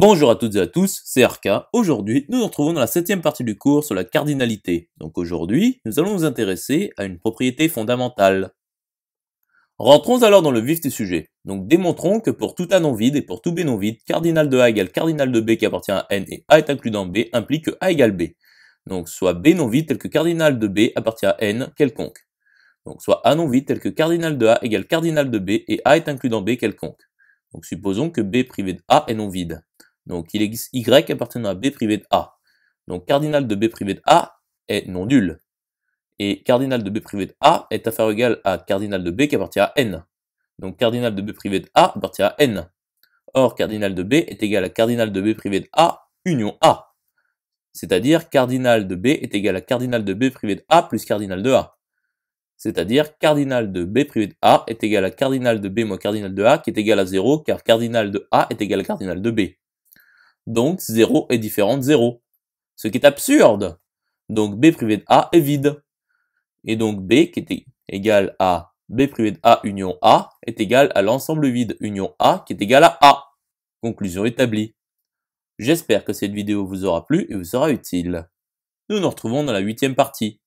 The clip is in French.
Bonjour à toutes et à tous, c'est Arca. Aujourd'hui, nous nous retrouvons dans la septième partie du cours sur la cardinalité. Donc aujourd'hui, nous allons nous intéresser à une propriété fondamentale. Rentrons alors dans le vif du sujet. Donc démontrons que pour tout A non vide et pour tout B non vide, cardinal de A égale cardinal de B qui appartient à N et A est inclus dans B implique que A égale B. Donc soit B non vide tel que cardinal de B appartient à N quelconque. Donc soit A non vide tel que cardinal de A égale cardinal de B et A est inclus dans B quelconque. Donc supposons que B privé de A est non vide. Donc il existe Y appartenant à B privé de A. Donc cardinal de B privé de A est non nul. Et cardinal de B privé de A est à faire égal à cardinal de B qui appartient à N. Donc cardinal de B privé de A appartient à N. Or cardinal de B est égal à cardinal de B privé de A union A. C'est-à-dire cardinal de B est égal à cardinal de B privé de A plus cardinal de A. C'est-à-dire cardinal de B privé de A est égal à cardinal de B moins cardinal de A qui est égal à 0 car cardinal de A est égal à cardinal de B. Donc 0 est différent de 0. Ce qui est absurde. Donc B privé de A est vide. Et donc B qui était égal à B privé de A union A est égal à l'ensemble vide union A qui est égal à A. Conclusion établie. J'espère que cette vidéo vous aura plu et vous sera utile. Nous nous retrouvons dans la huitième partie.